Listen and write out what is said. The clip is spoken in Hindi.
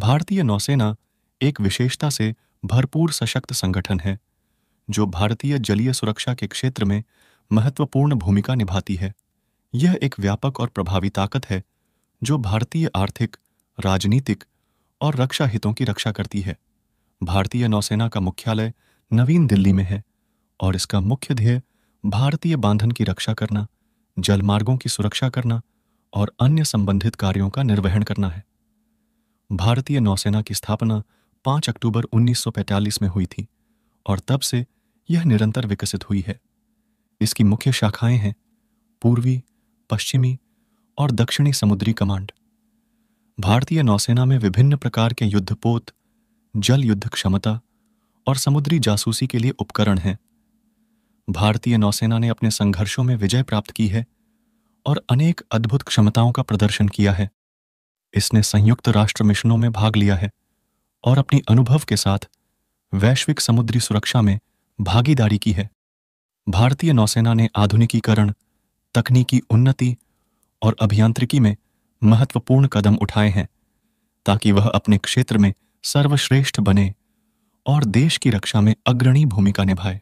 भारतीय नौसेना एक विशेषता से भरपूर सशक्त संगठन है जो भारतीय जलीय सुरक्षा के क्षेत्र में महत्वपूर्ण भूमिका निभाती है यह एक व्यापक और प्रभावी ताकत है जो भारतीय आर्थिक राजनीतिक और रक्षा हितों की रक्षा करती है भारतीय नौसेना का मुख्यालय नवीन दिल्ली में है और इसका मुख्य ध्येय भारतीय बांधन की रक्षा करना जलमार्गों की सुरक्षा करना और अन्य संबंधित कार्यों का निर्वहन करना है भारतीय नौसेना की स्थापना 5 अक्टूबर 1945 में हुई थी और तब से यह निरंतर विकसित हुई है इसकी मुख्य शाखाएं हैं पूर्वी पश्चिमी और दक्षिणी समुद्री कमांड भारतीय नौसेना में विभिन्न प्रकार के युद्धपोत जल युद्ध क्षमता और समुद्री जासूसी के लिए उपकरण हैं भारतीय नौसेना ने अपने संघर्षों में विजय प्राप्त की है और अनेक अद्भुत क्षमताओं का प्रदर्शन किया है इसने संयुक्त राष्ट्र मिशनों में भाग लिया है और अपनी अनुभव के साथ वैश्विक समुद्री सुरक्षा में भागीदारी की है भारतीय नौसेना ने आधुनिकीकरण तकनीकी उन्नति और अभियांत्रिकी में महत्वपूर्ण कदम उठाए हैं ताकि वह अपने क्षेत्र में सर्वश्रेष्ठ बने और देश की रक्षा में अग्रणी भूमिका निभाए